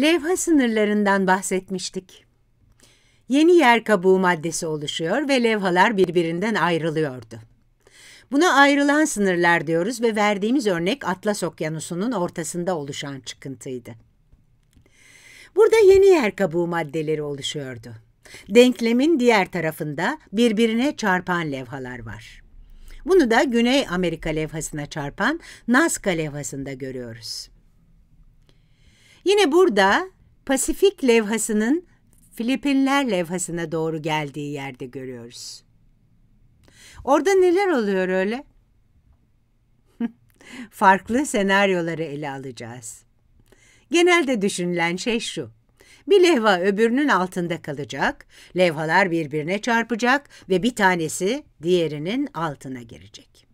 levha sınırlarından bahsetmiştik. Yeni yer kabuğu maddesi oluşuyor ve levhalar birbirinden ayrılıyordu. Buna ayrılan sınırlar diyoruz ve verdiğimiz örnek Atlas Okyanusu'nun ortasında oluşan çıkıntıydı. Burada yeni yer kabuğu maddeleri oluşuyordu. Denklemin diğer tarafında birbirine çarpan levhalar var. Bunu da Güney Amerika levhasına çarpan Nazca levhasında görüyoruz. Yine burada Pasifik levhasının Filipinler levhasına doğru geldiği yerde görüyoruz. Orada neler oluyor öyle? Farklı senaryoları ele alacağız. Genelde düşünülen şey şu. Bir levha öbürünün altında kalacak, levhalar birbirine çarpacak ve bir tanesi diğerinin altına girecek.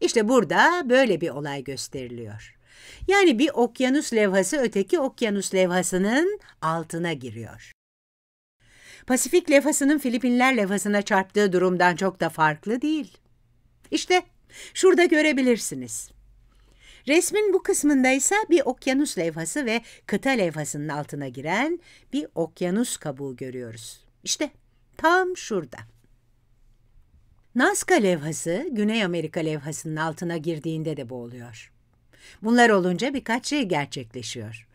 İşte burada böyle bir olay gösteriliyor. Yani bir okyanus levhası öteki okyanus levhasının altına giriyor. Pasifik levhasının Filipinler levhasına çarptığı durumdan çok da farklı değil. İşte şurada görebilirsiniz. Resmin bu kısmında ise bir okyanus levhası ve kıta levhasının altına giren bir okyanus kabuğu görüyoruz. İşte tam şurada. Nazca levhası Güney Amerika levhasının altına girdiğinde de boğuluyor. Bunlar olunca birkaç şey gerçekleşiyor.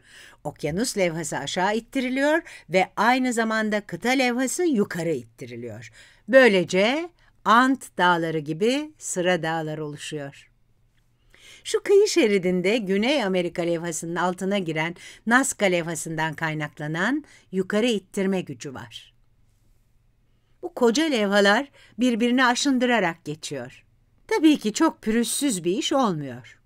Okyanus levhası aşağı ittiriliyor ve aynı zamanda kıta levhası yukarı ittiriliyor. Böylece Ant dağları gibi sıra dağlar oluşuyor. Şu kıyı şeridinde Güney Amerika levhasının altına giren Nazca levhasından kaynaklanan yukarı ittirme gücü var. Bu koca levhalar birbirini aşındırarak geçiyor. Tabii ki çok pürüzsüz bir iş olmuyor.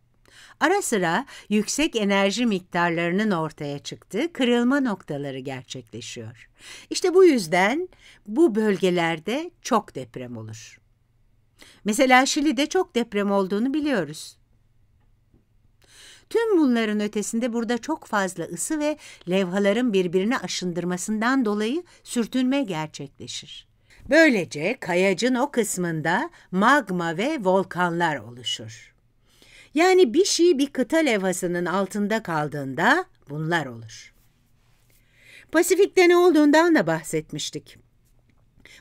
Ara sıra yüksek enerji miktarlarının ortaya çıktığı kırılma noktaları gerçekleşiyor. İşte bu yüzden bu bölgelerde çok deprem olur. Mesela Şili'de çok deprem olduğunu biliyoruz. Tüm bunların ötesinde burada çok fazla ısı ve levhaların birbirini aşındırmasından dolayı sürtünme gerçekleşir. Böylece kayacın o kısmında magma ve volkanlar oluşur. Yani bir şey bir kıta levhasının altında kaldığında bunlar olur. Pasifik'te ne olduğundan da bahsetmiştik.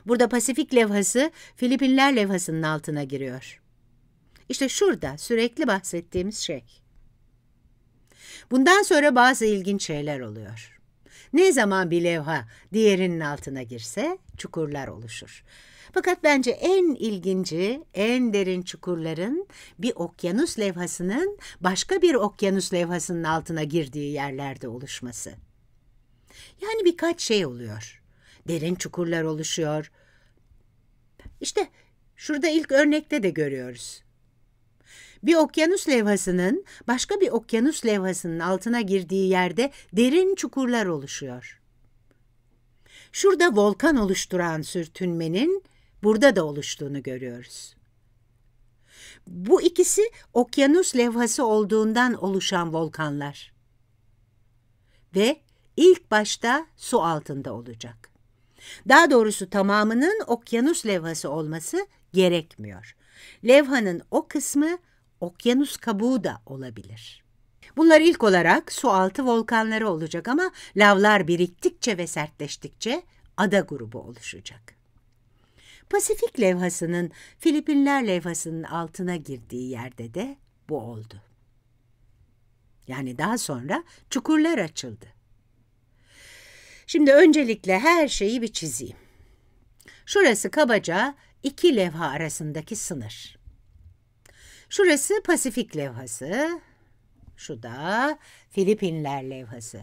Burada Pasifik levhası Filipinler levhasının altına giriyor. İşte şurada sürekli bahsettiğimiz şey. Bundan sonra bazı ilginç şeyler oluyor. Ne zaman bir levha diğerinin altına girse çukurlar oluşur. Fakat bence en ilginci, en derin çukurların bir okyanus levhasının başka bir okyanus levhasının altına girdiği yerlerde oluşması. Yani birkaç şey oluyor. Derin çukurlar oluşuyor. İşte şurada ilk örnekte de görüyoruz. Bir okyanus levhasının başka bir okyanus levhasının altına girdiği yerde derin çukurlar oluşuyor. Şurada volkan oluşturan sürtünmenin burada da oluştuğunu görüyoruz. Bu ikisi okyanus levhası olduğundan oluşan volkanlar. Ve ilk başta su altında olacak. Daha doğrusu tamamının okyanus levhası olması gerekmiyor. Levhanın o kısmı okyanus kabuğu da olabilir. Bunlar ilk olarak su altı volkanları olacak ama lavlar biriktikçe ve sertleştikçe ada grubu oluşacak. Pasifik levhasının Filipinler levhasının altına girdiği yerde de bu oldu. Yani daha sonra çukurlar açıldı. Şimdi öncelikle her şeyi bir çizeyim. Şurası kabaca iki levha arasındaki sınır. Şurası Pasifik levhası, şu da Filipinler levhası.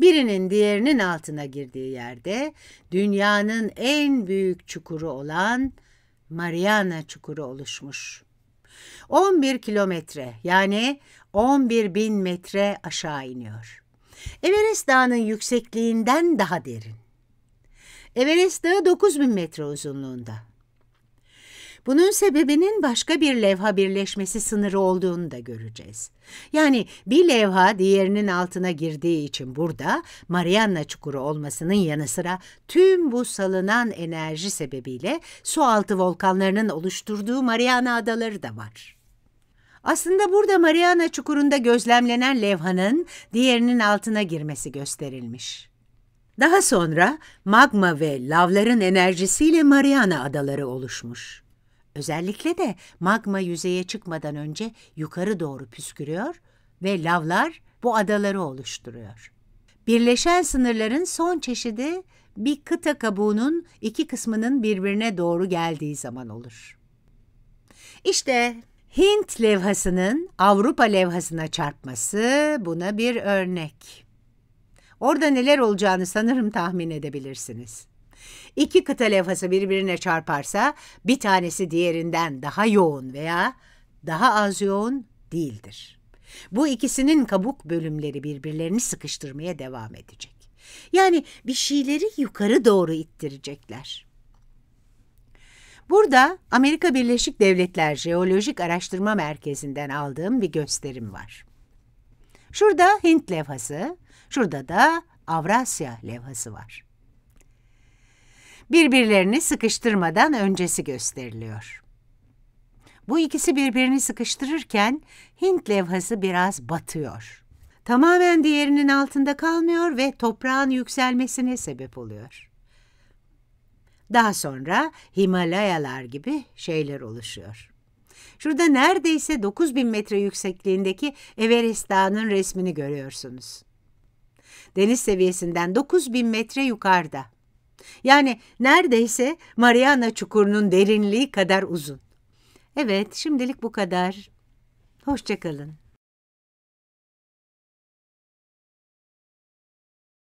Birinin diğerinin altına girdiği yerde dünyanın en büyük çukuru olan Mariana çukuru oluşmuş. 11 kilometre yani 11 bin metre aşağı iniyor. Everest Dağı'nın yüksekliğinden daha derin. Everest Dağı 9 bin metre uzunluğunda. Bunun sebebinin başka bir levha birleşmesi sınırı olduğunu da göreceğiz. Yani bir levha diğerinin altına girdiği için burada Mariana çukuru olmasının yanı sıra tüm bu salınan enerji sebebiyle sualtı volkanlarının oluşturduğu Mariana adaları da var. Aslında burada Mariana çukurunda gözlemlenen levhanın diğerinin altına girmesi gösterilmiş. Daha sonra magma ve lavların enerjisiyle Mariana Adaları oluşmuş. Özellikle de magma yüzeye çıkmadan önce yukarı doğru püskürüyor ve lavlar bu adaları oluşturuyor. Birleşen sınırların son çeşidi bir kıta kabuğunun iki kısmının birbirine doğru geldiği zaman olur. İşte Hint levhasının Avrupa levhasına çarpması buna bir örnek. Orada neler olacağını sanırım tahmin edebilirsiniz. İki kıta levhası birbirine çarparsa bir tanesi diğerinden daha yoğun veya daha az yoğun değildir. Bu ikisinin kabuk bölümleri birbirlerini sıkıştırmaya devam edecek. Yani bir şeyleri yukarı doğru ittirecekler. Burada Amerika Birleşik Devletler Jeolojik Araştırma Merkezi'nden aldığım bir gösterim var. Şurada Hint levhası, şurada da Avrasya levhası var birbirlerini sıkıştırmadan öncesi gösteriliyor. Bu ikisi birbirini sıkıştırırken Hint levhası biraz batıyor. Tamamen diğerinin altında kalmıyor ve toprağın yükselmesine sebep oluyor. Daha sonra Himalayalar gibi şeyler oluşuyor. Şurada neredeyse 9000 metre yüksekliğindeki Everest Dağı'nın resmini görüyorsunuz. Deniz seviyesinden 9000 metre yukarıda. Yani neredeyse Mariana Çukuru'nun derinliği kadar uzun. Evet, şimdilik bu kadar. Hoşçakalın.